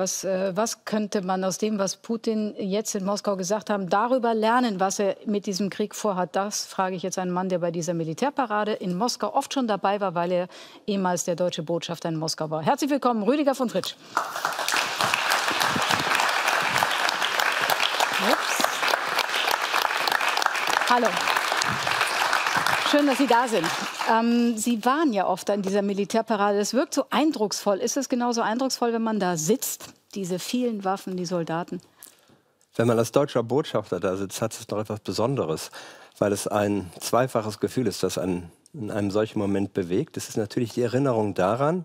Was, äh, was könnte man aus dem, was Putin jetzt in Moskau gesagt hat, darüber lernen, was er mit diesem Krieg vorhat? Das frage ich jetzt einen Mann, der bei dieser Militärparade in Moskau oft schon dabei war, weil er ehemals der deutsche Botschafter in Moskau war. Herzlich willkommen, Rüdiger von Fritsch. Hallo. Schön, dass Sie da sind. Ähm, Sie waren ja oft an dieser Militärparade. Es wirkt so eindrucksvoll. Ist es genauso eindrucksvoll, wenn man da sitzt? Diese vielen Waffen, die Soldaten. Wenn man als deutscher Botschafter da sitzt, hat es doch etwas Besonderes, weil es ein zweifaches Gefühl ist, das einen in einem solchen Moment bewegt. Es ist natürlich die Erinnerung daran,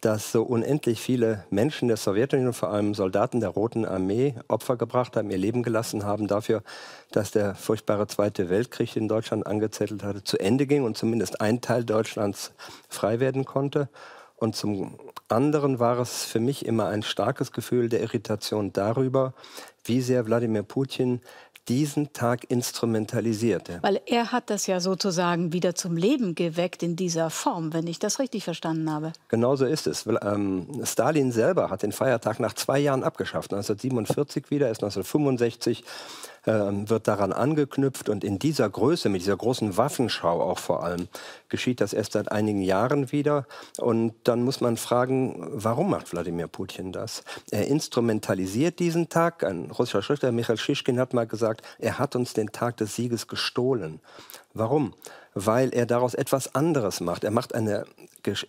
dass so unendlich viele Menschen der Sowjetunion, vor allem Soldaten der Roten Armee, Opfer gebracht haben, ihr Leben gelassen haben dafür, dass der furchtbare Zweite Weltkrieg in Deutschland angezettelt hatte, zu Ende ging und zumindest ein Teil Deutschlands frei werden konnte. Und zum anderen war es für mich immer ein starkes Gefühl der Irritation darüber, wie sehr Wladimir Putin diesen Tag instrumentalisiert. Weil er hat das ja sozusagen wieder zum Leben geweckt in dieser Form, wenn ich das richtig verstanden habe. Genau so ist es. Ähm, Stalin selber hat den Feiertag nach zwei Jahren abgeschafft. 1947 wieder, ist 1965 ähm, wird daran angeknüpft und in dieser Größe, mit dieser großen Waffenschau auch vor allem, geschieht das erst seit einigen Jahren wieder. Und dann muss man fragen, warum macht Wladimir Putin das? Er instrumentalisiert diesen Tag. Ein russischer Schriftsteller, Michael Schischkin, hat mal gesagt, er hat uns den Tag des Sieges gestohlen. Warum? Weil er daraus etwas anderes macht. Er macht eine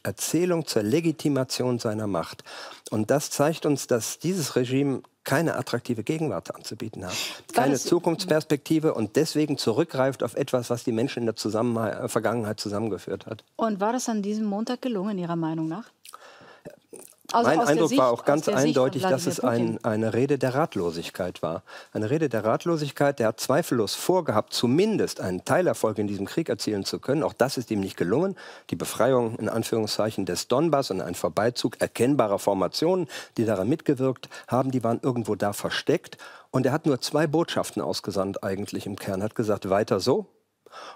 Erzählung zur Legitimation seiner Macht. Und das zeigt uns, dass dieses Regime keine attraktive Gegenwart anzubieten hat, keine Zukunftsperspektive und deswegen zurückgreift auf etwas, was die Menschen in der Zusammenha äh, Vergangenheit zusammengeführt hat. Und war das an diesem Montag gelungen, Ihrer Meinung nach? Also mein Eindruck Sicht, war auch ganz eindeutig, dass es ein, eine Rede der Ratlosigkeit war. Eine Rede der Ratlosigkeit. Der hat zweifellos vorgehabt, zumindest einen Teilerfolg in diesem Krieg erzielen zu können. Auch das ist ihm nicht gelungen. Die Befreiung in Anführungszeichen des Donbass und ein Vorbeizug erkennbarer Formationen, die daran mitgewirkt haben, die waren irgendwo da versteckt. Und er hat nur zwei Botschaften ausgesandt eigentlich im Kern. Er hat gesagt, weiter so.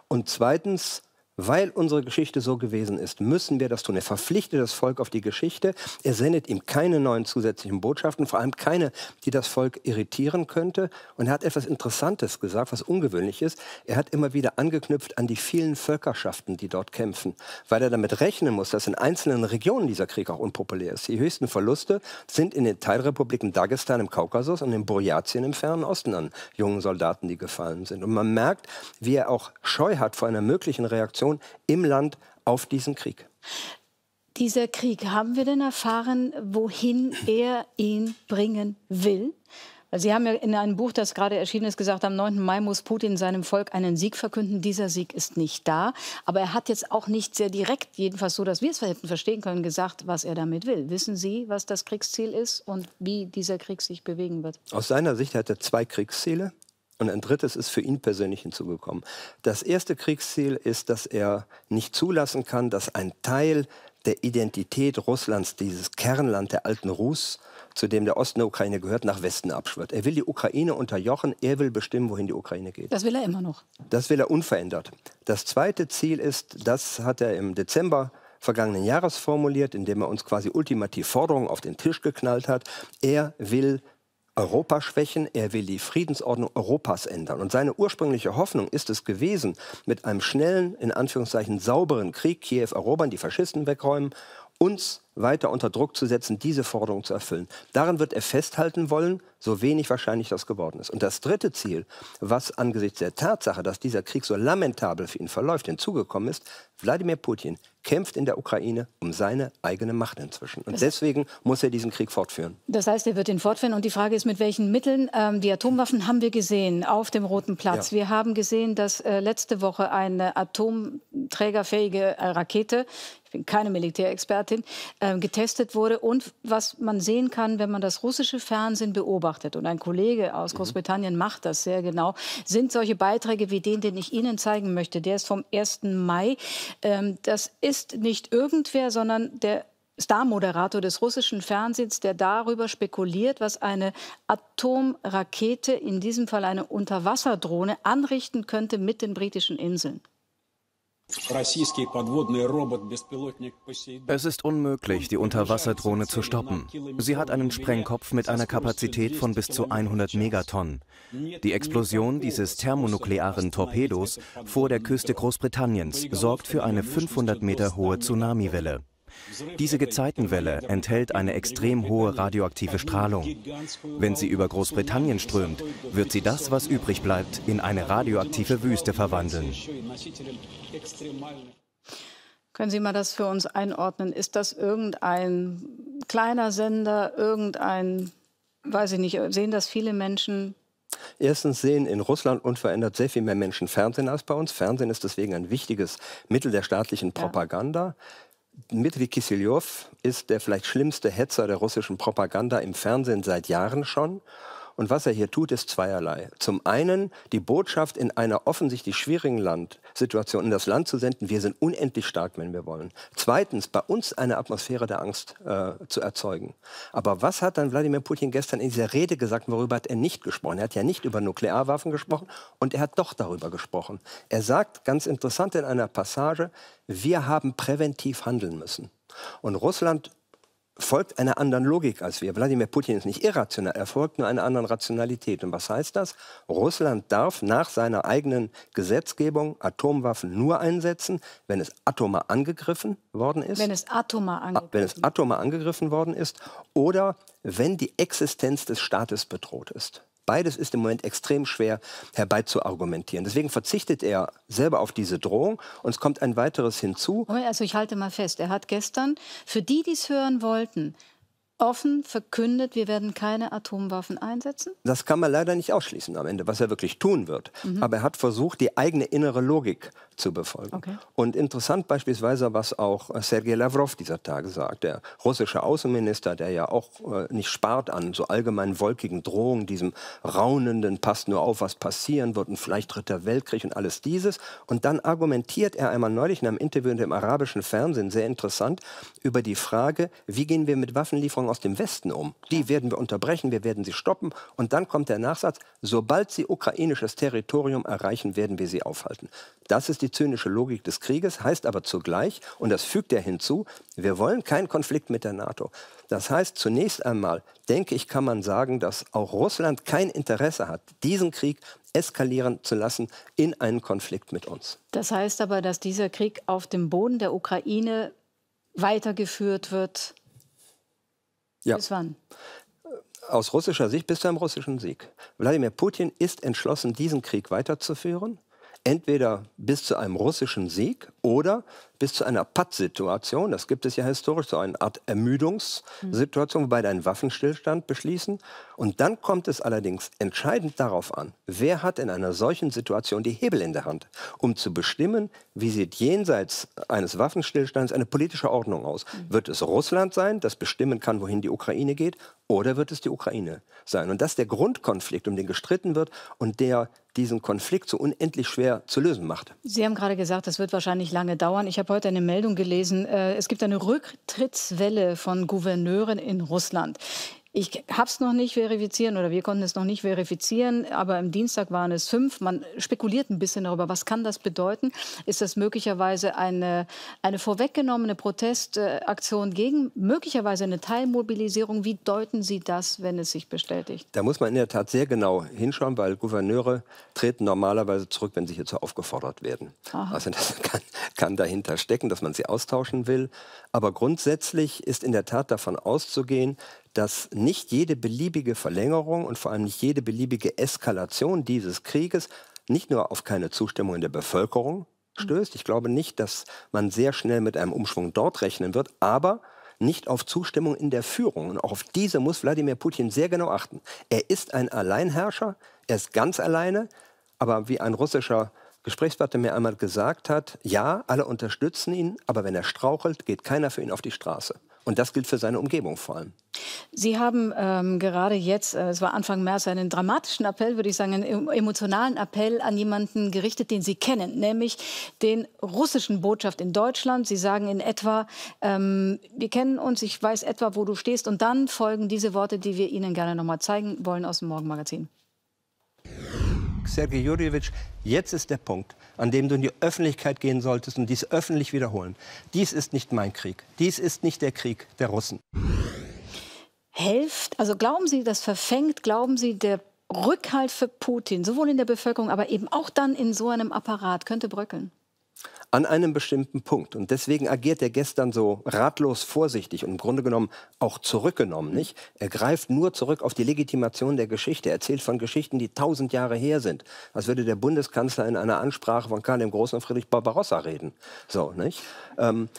Und zweitens, weil unsere Geschichte so gewesen ist, müssen wir das tun. Er verpflichtet das Volk auf die Geschichte. Er sendet ihm keine neuen zusätzlichen Botschaften, vor allem keine, die das Volk irritieren könnte. Und er hat etwas Interessantes gesagt, was ungewöhnlich ist. Er hat immer wieder angeknüpft an die vielen Völkerschaften, die dort kämpfen, weil er damit rechnen muss, dass in einzelnen Regionen dieser Krieg auch unpopulär ist. Die höchsten Verluste sind in den Teilrepubliken Dagestan im Kaukasus und in Burjatien im Fernen Osten an jungen Soldaten, die gefallen sind. Und man merkt, wie er auch Scheu hat vor einer möglichen Reaktion Reaktion im Land auf diesen Krieg. Dieser Krieg, haben wir denn erfahren, wohin er ihn bringen will? Sie haben ja in einem Buch, das gerade erschienen ist, gesagt, am 9. Mai muss Putin seinem Volk einen Sieg verkünden. Dieser Sieg ist nicht da. Aber er hat jetzt auch nicht sehr direkt, jedenfalls so, dass wir es hätten verstehen können, gesagt, was er damit will. Wissen Sie, was das Kriegsziel ist und wie dieser Krieg sich bewegen wird? Aus seiner Sicht hat er zwei Kriegsziele. Und ein drittes ist für ihn persönlich hinzugekommen. Das erste Kriegsziel ist, dass er nicht zulassen kann, dass ein Teil der Identität Russlands, dieses Kernland der alten Rus, zu dem der Osten der Ukraine gehört, nach Westen abschwört. Er will die Ukraine unterjochen, er will bestimmen, wohin die Ukraine geht. Das will er immer noch. Das will er unverändert. Das zweite Ziel ist, das hat er im Dezember vergangenen Jahres formuliert, indem er uns quasi ultimativ Forderungen auf den Tisch geknallt hat. Er will Europa schwächen, er will die Friedensordnung Europas ändern. Und seine ursprüngliche Hoffnung ist es gewesen, mit einem schnellen, in Anführungszeichen sauberen Krieg Kiew erobern, die Faschisten wegräumen, uns weiter unter Druck zu setzen, diese Forderung zu erfüllen. Daran wird er festhalten wollen, so wenig wahrscheinlich das geworden ist. Und das dritte Ziel, was angesichts der Tatsache, dass dieser Krieg so lamentabel für ihn verläuft, hinzugekommen ist, Wladimir Putin kämpft in der Ukraine um seine eigene Macht inzwischen. Und deswegen muss er diesen Krieg fortführen. Das heißt, er wird ihn fortführen. Und die Frage ist, mit welchen Mitteln? Ähm, die Atomwaffen haben wir gesehen auf dem Roten Platz. Ja. Wir haben gesehen, dass äh, letzte Woche eine atomträgerfähige Rakete bin keine Militärexpertin, äh, getestet wurde. Und was man sehen kann, wenn man das russische Fernsehen beobachtet, und ein Kollege aus mhm. Großbritannien macht das sehr genau, sind solche Beiträge wie den, den ich Ihnen zeigen möchte. Der ist vom 1. Mai. Ähm, das ist nicht irgendwer, sondern der Star-Moderator des russischen Fernsehens, der darüber spekuliert, was eine Atomrakete, in diesem Fall eine Unterwasserdrohne, anrichten könnte mit den britischen Inseln. Es ist unmöglich, die Unterwasserdrohne zu stoppen. Sie hat einen Sprengkopf mit einer Kapazität von bis zu 100 Megatonnen. Die Explosion dieses thermonuklearen Torpedos vor der Küste Großbritanniens sorgt für eine 500 Meter hohe Tsunamiwelle. Diese Gezeitenwelle enthält eine extrem hohe radioaktive Strahlung. Wenn sie über Großbritannien strömt, wird sie das, was übrig bleibt, in eine radioaktive Wüste verwandeln. Können Sie mal das für uns einordnen? Ist das irgendein kleiner Sender, irgendein, weiß ich nicht, sehen das viele Menschen? Erstens sehen in Russland unverändert sehr viel mehr Menschen Fernsehen als bei uns. Fernsehen ist deswegen ein wichtiges Mittel der staatlichen Propaganda. Ja. Dmitri Kissiljow ist der vielleicht schlimmste Hetzer der russischen Propaganda im Fernsehen seit Jahren schon. Und was er hier tut, ist zweierlei. Zum einen die Botschaft in einer offensichtlich schwierigen Landsituation in das Land zu senden, wir sind unendlich stark, wenn wir wollen. Zweitens, bei uns eine Atmosphäre der Angst äh, zu erzeugen. Aber was hat dann Wladimir Putin gestern in dieser Rede gesagt, worüber hat er nicht gesprochen? Er hat ja nicht über Nuklearwaffen gesprochen und er hat doch darüber gesprochen. Er sagt, ganz interessant in einer Passage, wir haben präventiv handeln müssen. Und Russland folgt einer anderen Logik als wir. Wladimir Putin ist nicht irrational, er folgt nur einer anderen Rationalität. Und was heißt das? Russland darf nach seiner eigenen Gesetzgebung Atomwaffen nur einsetzen, wenn es atomar angegriffen worden ist. Wenn es atomar ah, angegriffen, wenn es atomar angegriffen worden ist oder wenn die Existenz des Staates bedroht ist. Beides ist im Moment extrem schwer herbeizuargumentieren. Deswegen verzichtet er selber auf diese Drohung und es kommt ein weiteres hinzu. Also ich halte mal fest, er hat gestern, für die, die es hören wollten, offen verkündet, wir werden keine Atomwaffen einsetzen? Das kann man leider nicht ausschließen am Ende, was er wirklich tun wird. Mhm. Aber er hat versucht, die eigene innere Logik zu befolgen. Okay. Und interessant beispielsweise, was auch äh, Sergei Lavrov dieser Tage sagt, der russische Außenminister, der ja auch äh, nicht spart an so allgemein wolkigen Drohungen, diesem raunenden, passt nur auf, was passieren wird und vielleicht dritter Weltkrieg und alles dieses. Und dann argumentiert er einmal neulich in einem Interview in dem arabischen Fernsehen, sehr interessant, über die Frage, wie gehen wir mit Waffenlieferungen aus dem Westen um? Die werden wir unterbrechen, wir werden sie stoppen. Und dann kommt der Nachsatz, sobald sie ukrainisches Territorium erreichen, werden wir sie aufhalten. Das ist die die zynische Logik des Krieges, heißt aber zugleich, und das fügt er hinzu, wir wollen keinen Konflikt mit der NATO. Das heißt, zunächst einmal, denke ich, kann man sagen, dass auch Russland kein Interesse hat, diesen Krieg eskalieren zu lassen in einen Konflikt mit uns. Das heißt aber, dass dieser Krieg auf dem Boden der Ukraine weitergeführt wird. Ja. Bis wann? aus russischer Sicht bis zu einem russischen Sieg. Wladimir Putin ist entschlossen, diesen Krieg weiterzuführen entweder bis zu einem russischen Sieg oder bis zu einer Pattsituation, das gibt es ja historisch, so eine Art Ermüdungssituation, wobei einen Waffenstillstand beschließen. Und dann kommt es allerdings entscheidend darauf an, wer hat in einer solchen Situation die Hebel in der Hand, um zu bestimmen, wie sieht jenseits eines Waffenstillstands eine politische Ordnung aus. Wird es Russland sein, das bestimmen kann, wohin die Ukraine geht, oder wird es die Ukraine sein? Und das ist der Grundkonflikt, um den gestritten wird und der diesen Konflikt so unendlich schwer zu lösen macht. Sie haben gerade gesagt, das wird wahrscheinlich lange dauern. Ich habe habe heute eine Meldung gelesen. Äh, es gibt eine Rücktrittswelle von Gouverneuren in Russland. Ich habe es noch nicht verifizieren oder wir konnten es noch nicht verifizieren, aber am Dienstag waren es fünf. Man spekuliert ein bisschen darüber, was kann das bedeuten? Ist das möglicherweise eine, eine vorweggenommene Protestaktion gegen möglicherweise eine Teilmobilisierung? Wie deuten Sie das, wenn es sich bestätigt? Da muss man in der Tat sehr genau hinschauen, weil Gouverneure treten normalerweise zurück, wenn sie hierzu aufgefordert werden. Aha. Also das kann, kann dahinter stecken, dass man sie austauschen will. Aber grundsätzlich ist in der Tat davon auszugehen, dass nicht jede beliebige Verlängerung und vor allem nicht jede beliebige Eskalation dieses Krieges nicht nur auf keine Zustimmung in der Bevölkerung mhm. stößt. Ich glaube nicht, dass man sehr schnell mit einem Umschwung dort rechnen wird, aber nicht auf Zustimmung in der Führung. Und auch auf diese muss Wladimir Putin sehr genau achten. Er ist ein Alleinherrscher, er ist ganz alleine, aber wie ein russischer Gesprächspartner mir einmal gesagt hat, ja, alle unterstützen ihn, aber wenn er strauchelt, geht keiner für ihn auf die Straße. Und das gilt für seine Umgebung vor allem. Sie haben ähm, gerade jetzt, äh, es war Anfang März, einen dramatischen Appell, würde ich sagen, einen emotionalen Appell an jemanden gerichtet, den Sie kennen, nämlich den russischen Botschaft in Deutschland. Sie sagen in etwa, ähm, wir kennen uns, ich weiß etwa, wo du stehst. Und dann folgen diese Worte, die wir Ihnen gerne nochmal zeigen wollen aus dem Morgenmagazin. Sergej Jurjewitsch, jetzt ist der Punkt, an dem du in die Öffentlichkeit gehen solltest und dies öffentlich wiederholen. Dies ist nicht mein Krieg. Dies ist nicht der Krieg der Russen. Helft, also glauben Sie, das verfängt, glauben Sie, der Rückhalt für Putin, sowohl in der Bevölkerung, aber eben auch dann in so einem Apparat, könnte bröckeln? an einem bestimmten Punkt. Und deswegen agiert er gestern so ratlos vorsichtig und im Grunde genommen auch zurückgenommen. Nicht? Er greift nur zurück auf die Legitimation der Geschichte. Er erzählt von Geschichten, die tausend Jahre her sind. Als würde der Bundeskanzler in einer Ansprache von Karl dem Großen und Friedrich Barbarossa reden. So, nicht? Ähm,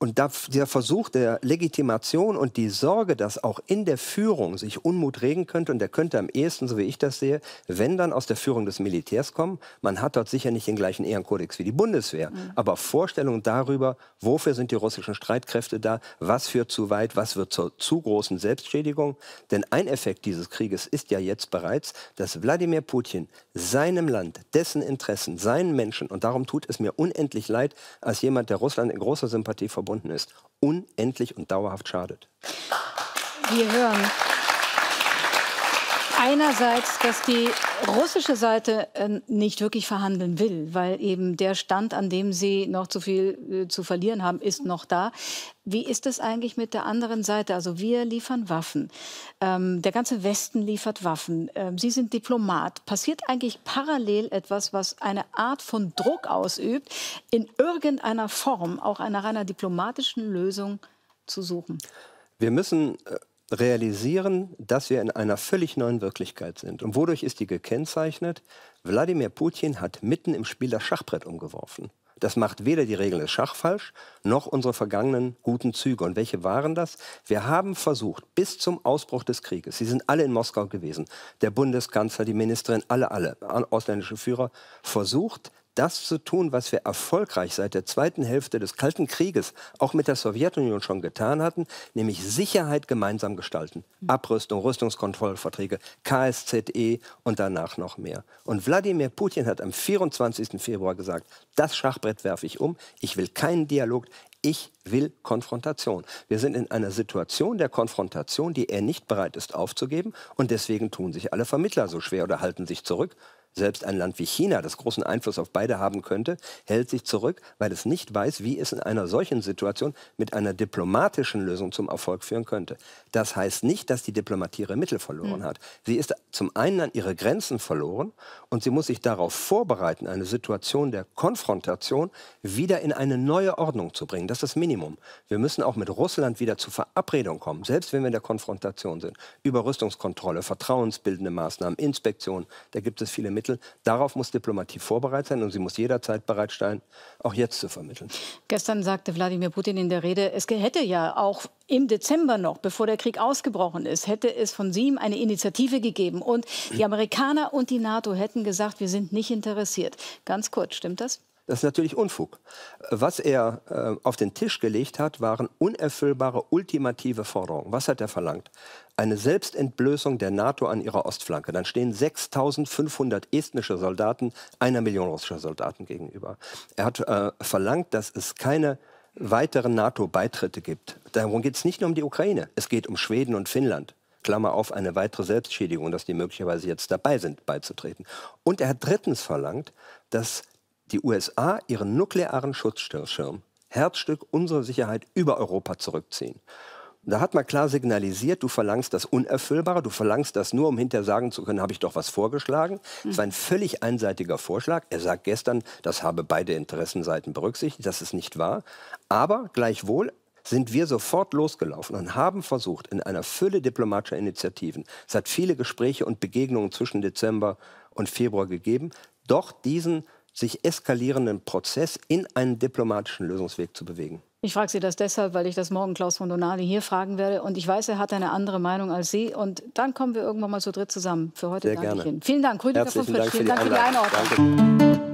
und dieser Versuch der Legitimation und die Sorge, dass auch in der Führung sich Unmut regen könnte, und der könnte am ehesten, so wie ich das sehe, wenn dann aus der Führung des Militärs kommen, man hat dort sicher nicht den gleichen Ehrenkodex wie die Bundeswehr, mhm. aber Vorstellungen darüber, wofür sind die russischen Streitkräfte da, was führt zu weit, was wird zur zu großen Selbstschädigung. Denn ein Effekt dieses Krieges ist ja jetzt bereits, dass Wladimir Putin seinem Land, dessen Interessen, seinen Menschen, und darum tut es mir unendlich leid, als jemand, der Russland in großer Sympathie verbunden verbunden ist, unendlich und dauerhaft schadet. Wir hören. Einerseits, dass die russische Seite äh, nicht wirklich verhandeln will, weil eben der Stand, an dem sie noch zu viel äh, zu verlieren haben, ist noch da. Wie ist es eigentlich mit der anderen Seite? Also wir liefern Waffen, ähm, der ganze Westen liefert Waffen, ähm, Sie sind Diplomat. Passiert eigentlich parallel etwas, was eine Art von Druck ausübt, in irgendeiner Form auch nach einer diplomatischen Lösung zu suchen? Wir müssen äh, realisieren, dass wir in einer völlig neuen Wirklichkeit sind. Und wodurch ist die gekennzeichnet? Wladimir Putin hat mitten im Spiel das Schachbrett umgeworfen. Das macht weder die Regeln des Schach falsch, noch unsere vergangenen guten Züge. Und welche waren das? Wir haben versucht, bis zum Ausbruch des Krieges, sie sind alle in Moskau gewesen, der Bundeskanzler, die Ministerin, alle, alle, ausländische Führer, versucht, das zu tun, was wir erfolgreich seit der zweiten Hälfte des Kalten Krieges auch mit der Sowjetunion schon getan hatten, nämlich Sicherheit gemeinsam gestalten. Mhm. Abrüstung, Rüstungskontrollverträge, KSZE und danach noch mehr. Und Wladimir Putin hat am 24. Februar gesagt, das Schachbrett werfe ich um, ich will keinen Dialog, ich will Konfrontation. Wir sind in einer Situation der Konfrontation, die er nicht bereit ist aufzugeben und deswegen tun sich alle Vermittler so schwer oder halten sich zurück selbst ein Land wie China, das großen Einfluss auf beide haben könnte, hält sich zurück, weil es nicht weiß, wie es in einer solchen Situation mit einer diplomatischen Lösung zum Erfolg führen könnte. Das heißt nicht, dass die Diplomatie ihre Mittel verloren mhm. hat. Sie ist zum einen an ihre Grenzen verloren und sie muss sich darauf vorbereiten, eine Situation der Konfrontation wieder in eine neue Ordnung zu bringen. Das ist das Minimum. Wir müssen auch mit Russland wieder zur Verabredung kommen, selbst wenn wir in der Konfrontation sind. Über Rüstungskontrolle, vertrauensbildende Maßnahmen, Inspektionen, da gibt es viele Mittel. Lebensmittel. Darauf muss Diplomatie vorbereitet sein und sie muss jederzeit bereit sein, auch jetzt zu vermitteln. Gestern sagte Wladimir Putin in der Rede, es hätte ja auch im Dezember noch, bevor der Krieg ausgebrochen ist, hätte es von Siem eine Initiative gegeben. Und die Amerikaner und die NATO hätten gesagt, wir sind nicht interessiert. Ganz kurz, stimmt das? Das ist natürlich Unfug. Was er äh, auf den Tisch gelegt hat, waren unerfüllbare ultimative Forderungen. Was hat er verlangt? Eine Selbstentblößung der NATO an ihrer Ostflanke. Dann stehen 6.500 estnische Soldaten einer Million russischer Soldaten gegenüber. Er hat äh, verlangt, dass es keine weiteren NATO-Beitritte gibt. Darum geht es nicht nur um die Ukraine. Es geht um Schweden und Finnland. Klammer auf, eine weitere Selbstschädigung, dass die möglicherweise jetzt dabei sind, beizutreten. Und er hat drittens verlangt, dass die USA ihren nuklearen Schutzschirm, Herzstück unserer Sicherheit, über Europa zurückziehen. Da hat man klar signalisiert, du verlangst das Unerfüllbare, du verlangst das nur, um hinterher sagen zu können, habe ich doch was vorgeschlagen. Es mhm. war ein völlig einseitiger Vorschlag. Er sagt gestern, das habe beide Interessenseiten berücksichtigt, das ist nicht wahr. Aber gleichwohl sind wir sofort losgelaufen und haben versucht, in einer Fülle diplomatischer Initiativen, es hat viele Gespräche und Begegnungen zwischen Dezember und Februar gegeben, doch diesen sich eskalierenden Prozess in einen diplomatischen Lösungsweg zu bewegen? Ich frage Sie das deshalb, weil ich das morgen Klaus von Donali hier fragen werde. Und ich weiß, er hat eine andere Meinung als Sie. Und dann kommen wir irgendwann mal zu dritt zusammen. Für heute Sehr danke gerne. ich Ihnen. Vielen Dank, Rüdiger Herzlichen von Fritsch. Vielen Dank für die, Dank für die Einordnung. Danke.